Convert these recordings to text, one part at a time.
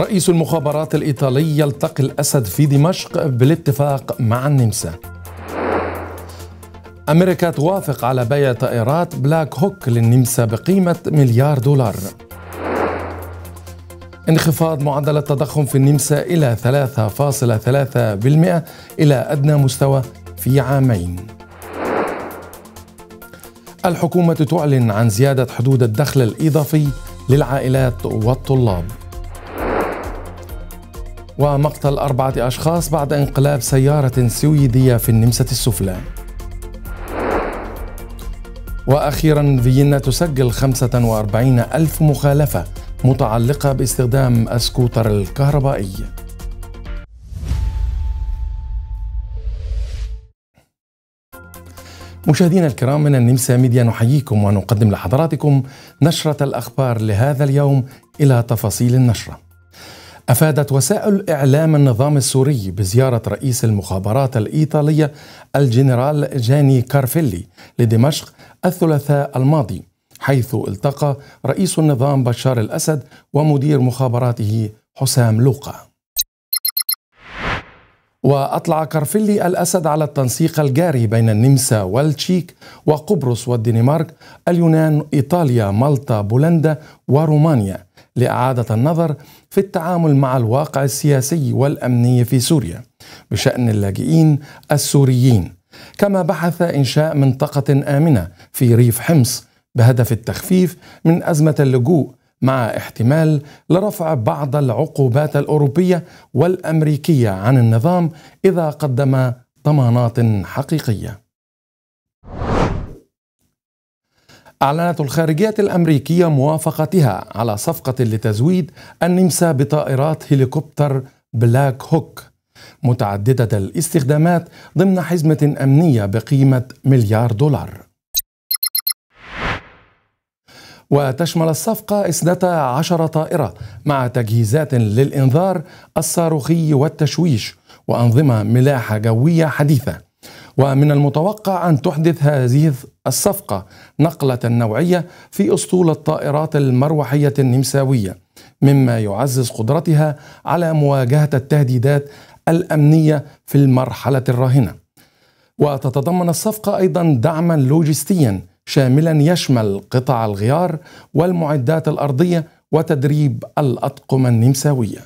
رئيس المخابرات الإيطالي يلتقي الأسد في دمشق بالاتفاق مع النمسا أمريكا توافق على بيع طائرات بلاك هوك للنمسا بقيمة مليار دولار انخفاض معدل التضخم في النمسا إلى 3.3% إلى أدنى مستوى في عامين الحكومة تعلن عن زيادة حدود الدخل الإضافي للعائلات والطلاب ومقتل أربعة أشخاص بعد انقلاب سيارة سويدية في النمسا السفلى وأخيرا فيينا تسجل 45 ألف مخالفة متعلقة باستخدام السكوتر الكهربائي مشاهدينا الكرام من النمسا ميديا نحييكم ونقدم لحضراتكم نشرة الأخبار لهذا اليوم إلى تفاصيل النشرة أفادت وسائل إعلام النظام السوري بزيارة رئيس المخابرات الإيطالية الجنرال جاني كارفيلي لدمشق الثلاثاء الماضي حيث التقى رئيس النظام بشار الأسد ومدير مخابراته حسام لوقا وأطلع كارفيلي الأسد على التنسيق الجاري بين النمسا والتشيك وقبرص والدنمارك اليونان إيطاليا مالطا بولندا ورومانيا لإعادة النظر في التعامل مع الواقع السياسي والأمني في سوريا بشأن اللاجئين السوريين كما بحث إنشاء منطقة آمنة في ريف حمص بهدف التخفيف من أزمة اللجوء مع احتمال لرفع بعض العقوبات الاوروبيه والامريكيه عن النظام اذا قدم ضمانات حقيقيه أعلنت الخارجية الأمريكية موافقتها على صفقة لتزويد النمسا بطائرات هليكوبتر بلاك هوك متعددة الاستخدامات ضمن حزمة أمنية بقيمة مليار دولار وتشمل الصفقة إسنة عشر طائرة مع تجهيزات للإنذار الصاروخي والتشويش وأنظمة ملاحة جوية حديثة ومن المتوقع أن تحدث هذه الصفقة نقلة نوعية في أسطول الطائرات المروحية النمساوية مما يعزز قدرتها على مواجهة التهديدات الأمنية في المرحلة الراهنة وتتضمن الصفقة أيضا دعما لوجستيا شاملا يشمل قطع الغيار والمعدات الأرضية وتدريب الأطقم النمساوية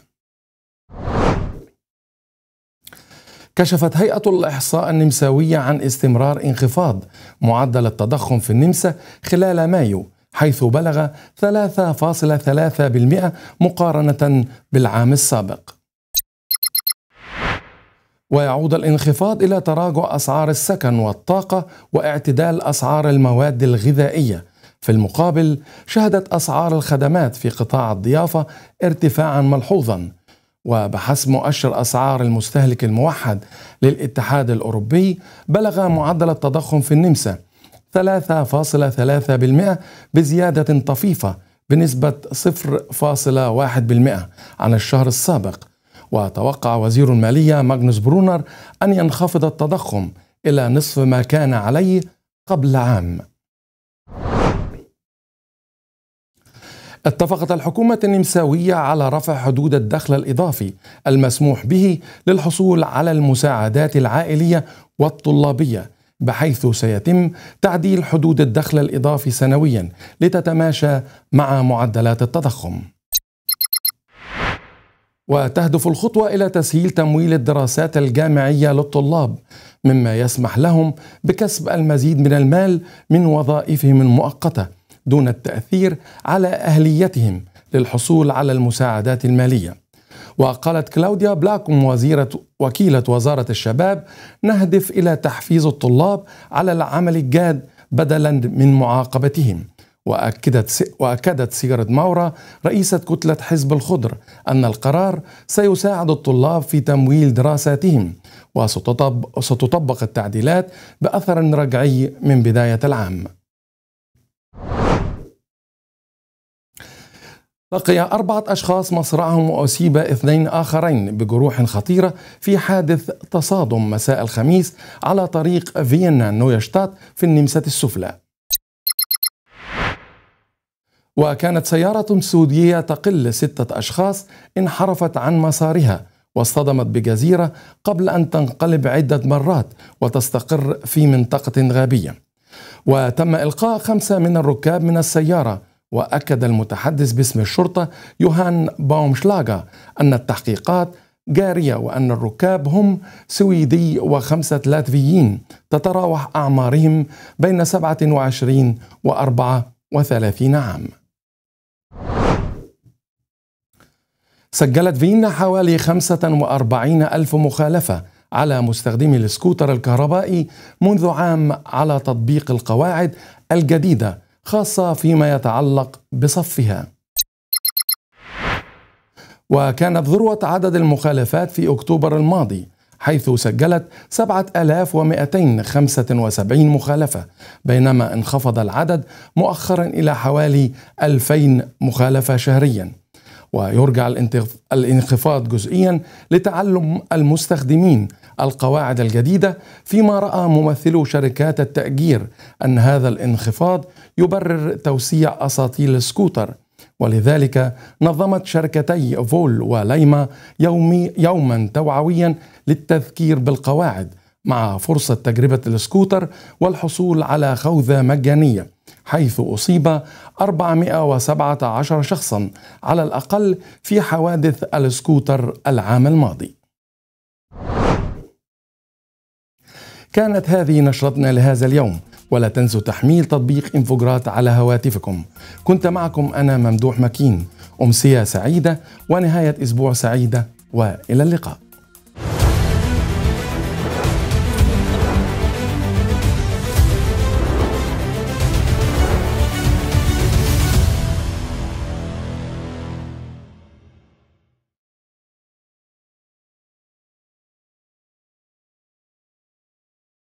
كشفت هيئة الإحصاء النمساوية عن استمرار انخفاض معدل التضخم في النمسا خلال مايو حيث بلغ 3.3% مقارنة بالعام السابق ويعود الانخفاض الى تراجع اسعار السكن والطاقه واعتدال اسعار المواد الغذائيه في المقابل شهدت اسعار الخدمات في قطاع الضيافه ارتفاعا ملحوظا وبحسب مؤشر اسعار المستهلك الموحد للاتحاد الاوروبي بلغ معدل التضخم في النمسا 3.3% بزياده طفيفه بنسبه 0.1% عن الشهر السابق وتوقع وزير المالية ماغنوس برونر أن ينخفض التضخم إلى نصف ما كان عليه قبل عام اتفقت الحكومة النمساوية على رفع حدود الدخل الإضافي المسموح به للحصول على المساعدات العائلية والطلابية بحيث سيتم تعديل حدود الدخل الإضافي سنويا لتتماشى مع معدلات التضخم وتهدف الخطوه الى تسهيل تمويل الدراسات الجامعيه للطلاب مما يسمح لهم بكسب المزيد من المال من وظائفهم المؤقته دون التاثير على اهليتهم للحصول على المساعدات الماليه وقالت كلاوديا بلاكم وزيرة وكيلة وزارة الشباب نهدف إلى تحفيز الطلاب على العمل الجاد بدلا من معاقبتهم وأكدت, وأكدت سيارة ماورا رئيسة كتلة حزب الخضر أن القرار سيساعد الطلاب في تمويل دراساتهم وستطبق التعديلات بأثر رجعي من بداية العام لقي أربعة أشخاص مصرعهم وأصيب اثنين آخرين بجروح خطيرة في حادث تصادم مساء الخميس على طريق فيينا نويشتات في النمسا السفلى وكانت سيارة سودية تقل ستة أشخاص انحرفت عن مسارها واصطدمت بجزيرة قبل أن تنقلب عدة مرات وتستقر في منطقة غابية وتم إلقاء خمسة من الركاب من السيارة وأكد المتحدث باسم الشرطة يوهان باومشلاغا أن التحقيقات جارية وأن الركاب هم سويدي وخمسة لاتفيين تتراوح أعمارهم بين 27 و 34 عام سجلت فيينا حوالي 45 ألف مخالفة على مستخدمي السكوتر الكهربائي منذ عام على تطبيق القواعد الجديدة خاصة فيما يتعلق بصفها وكانت ذروة عدد المخالفات في أكتوبر الماضي حيث سجلت 7275 مخالفة بينما انخفض العدد مؤخرا إلى حوالي 2000 مخالفة شهرياً ويرجع الانخفاض جزئيا لتعلم المستخدمين القواعد الجديدة فيما رأى ممثلو شركات التأجير أن هذا الانخفاض يبرر توسيع أساطيل السكوتر ولذلك نظمت شركتي فول وليما يومي يوما توعويا للتذكير بالقواعد مع فرصة تجربة السكوتر والحصول على خوذة مجانية حيث أصيب 417 شخصا على الأقل في حوادث السكوتر العام الماضي كانت هذه نشرتنا لهذا اليوم ولا تنسوا تحميل تطبيق انفوجرات على هواتفكم كنت معكم أنا ممدوح مكين أمسية سعيدة ونهاية أسبوع سعيدة وإلى اللقاء